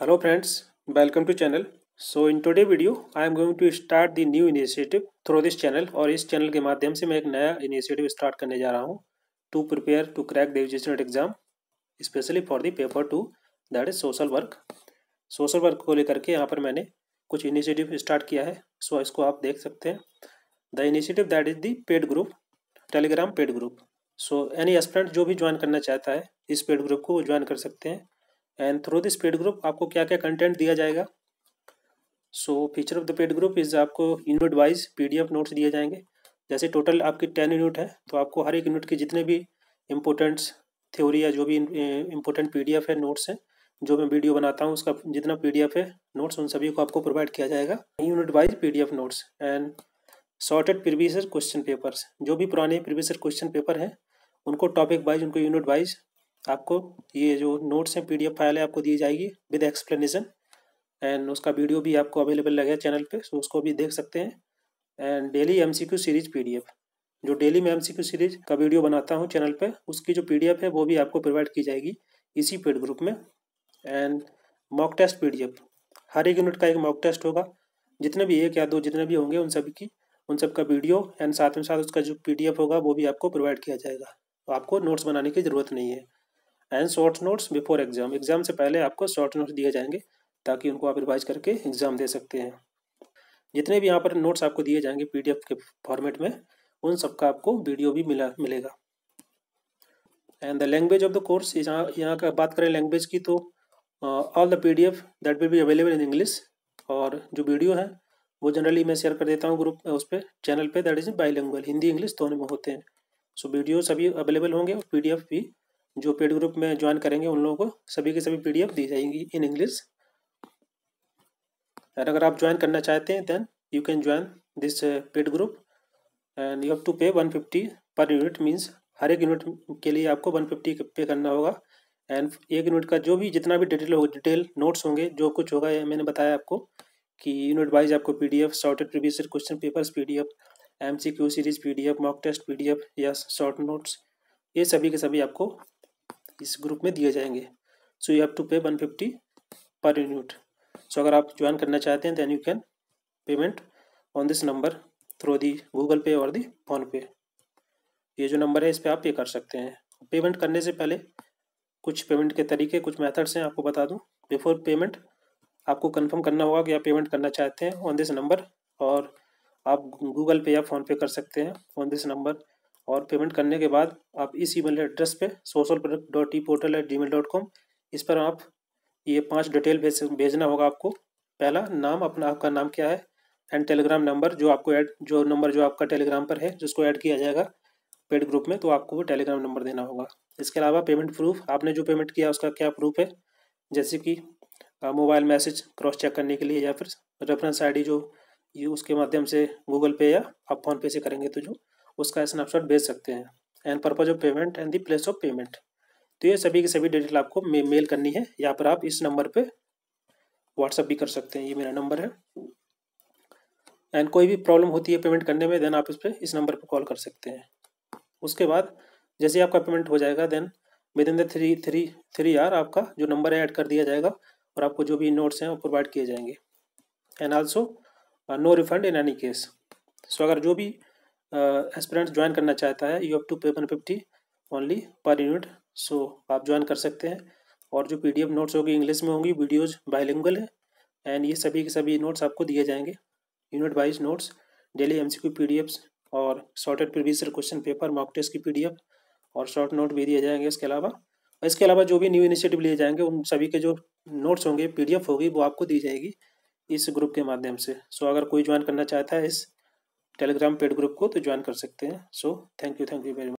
hello friends welcome to channel so in today video I am going to start the new initiative through this channel और इस channel के माध्यम से मैं एक नया इनिशिएटिव स्टार्ट करने जा रहा हूँ to prepare to crack the registered exam specially for the paper two that is social work social work को लेकर के यहाँ पर मैंने कुछ इनिशिएटिव स्टार्ट किया है सो so इसको आप देख सकते हैं the initiative that is the paid group Telegram paid group so any aspirant जो भी ज्वाइन करना चाहता है इस पेड ग्रुप को ज्वाइन कर सकते हैं and through this paid group आपको क्या क्या कंटेंट दिया जाएगा so feature of the paid group is आपको यूनिट वाइज पीडीएफ नोट्स दिए जाएंगे जैसे टोटल आपकी टेन यूनिट है तो आपको हर एक यूनिट के जितने भी इम्पोर्टेंट थ्योरी या जो भी इम्पोर्टेंट एफ है नोट्स हैं जो मैं वीडियो बनाता हूँ उसका जितना एफ है नोट्स उन सभी को आपको प्रोवाइड किया जाएगा unit wise F notes and sorted previous question papers जो भी पुराने प्रीवियस क्वेश्चन पेपर हैं उनको टॉपिक वाइज उनको यूनिट वाइज आपको ये जो नोट्स हैं पी फाइल है आपको दी जाएगी विद एक्सप्लेनेशन एंड उसका वीडियो भी आपको अवेलेबल लगे चैनल पे सो उसको भी देख सकते हैं and daily MCQ series PDF जो डेली मैं एमसीक्यू सीरीज का वीडियो बनाता हूँ चैनल पे उसकी जो पीडीएफ है वो भी आपको प्रोवाइड की जाएगी इसी पेड ग्रुप में एंड मॉक टेस्ट पीडीएफ हर एक यूनिट का एक मॉक टेस्ट होगा जितने भी एक या दो जितने भी होंगे उन सभी की उन सब का वीडियो एंड साथ में साथ उसका जो पीडीएफ होगा वो भी आपको प्रोवाइड किया जाएगा तो आपको नोट्स बनाने की ज़रूरत नहीं है and short notes before exam exam से पहले आपको शॉर्ट नोट्स दिए जाएंगे ताकि उनको आप रिवाइज करके एग्जाम दे सकते हैं जितने भी यहाँ पर नोट्स आपको दिए जाएंगे पीडीएफ के फॉर्मेट में उन सबका आपको वीडियो भी मिला मिलेगा and the language of the course यहाँ यहाँ का बात करें लैंग्वेज की तो all the P D F that will be available in English और जो वीडियो है वो जनरली मैं शेयर कर देता हूँ ग्रुप उस पर चैनल पर that is by language Hindi English दोनों में होते हैं सो so, वीडियो सभी अवेलेबल होंगे और पी डी एफ भी जो पेड ग्रुप में ज्वाइन करेंगे उन लोगों को सभी के सभी पीडीएफ दी जाएंगी इन इंग्लिश एंड अगर आप ज्वाइन करना चाहते हैं then you can join this paid group and you have to pay one fifty per unit means हर एक यूनिट के लिए आपको वन फिफ्टी पे करना होगा एंड एक यूनिट का जो भी जितना भी डिटेल होगा डिटेल नोट्स होंगे जो कुछ होगा मैंने बताया आपको कि यूनिट वाइज आपको P D F sorted previous question papers P D F M C Q series P D F mock test P D F या शॉर्ट नोट्स ये सभी के सभी आपको इस ग्रुप में दिए जाएंगे so you have to pay one fifty per unit so अगर आप ज्वाइन करना चाहते हैं then you can payment on this number through the Google Pay और दी पे ये जो नंबर है इस पर आप पे कर सकते हैं पेमेंट करने से पहले कुछ पेमेंट के तरीके कुछ मेथड्स हैं आपको बता दूं बिफोर पेमेंट आपको कंफर्म करना होगा कि आप पेमेंट करना चाहते हैं ऑन दिस नंबर और आप गूगल पे या फ़ोन पे कर सकते हैं ऑन दिस नंबर और पेमेंट करने के बाद आप इस ईमेल एड्रेस पे social product dot e portal at gmail dot com इस पर आप ये पांच डिटेल भेज भेजना होगा आपको पहला नाम अपना आपका नाम क्या है एंड टेलीग्राम नंबर जो आपको ऐड जो नंबर जो आपका टेलीग्राम पर है जिसको ऐड किया जाएगा पेड ग्रुप में तो आपको वो टेलीग्राम नंबर देना होगा इसके अलावा पेमेंट प्रूफ आपने जो पेमेंट किया उसका क्या प्रूफ है जैसे कि मोबाइल मैसेज क्रॉस चेक करने के लिए या फिर रेफरेंस आईडी जो ये उसके माध्यम से गूगल पे या आप फोन पे से करेंगे तो जो उसका स्नैपशॉट भेज सकते हैं and purpose of payment and the place of payment तो ये सभी की सभी डिटेल आपको मे मेल करनी है यहाँ पर आप इस नंबर पे व्हाट्सअप भी कर सकते हैं ये मेरा नंबर है एंड कोई भी प्रॉब्लम होती है पेमेंट करने में देन आप इस पर इस नंबर पर कॉल कर सकते हैं उसके बाद जैसे आपका पेमेंट हो जाएगा then within the three three three R आपका जो नंबर है ऐड कर दिया जाएगा और आपको जो भी नोट्स हैं वो प्रोवाइड किए जाएंगे and also no refund in any case so अगर जो भी एस्पिरेंट ज्वाइन करना चाहता है you have to pay one fifty only per unit so आप ज्वाइन कर सकते हैं और जो पीडीएफ नोट्स होगी इंग्लिश में होंगी वीडियोज बाइलिंगल है एंड ये सभी के सभी नोट्स आपको दिए जाएंगे unit wise notes daily D Fs और shorted previous question paper mock test की एफ़ और शॉर्ट नोट भी दिए जाएंगे इसके अलावा और इसके अलावा जो भी न्यू इनिशिएटिव लिए जाएंगे उन सभी के जो नोट्स होंगे पीडीएफ होगी वो आपको दी जाएगी इस ग्रुप के माध्यम से सो so, अगर कोई ज्वाइन करना चाहता है इस टेलीग्राम पेड ग्रुप को तो ज्वाइन कर सकते हैं so thank you thank you very much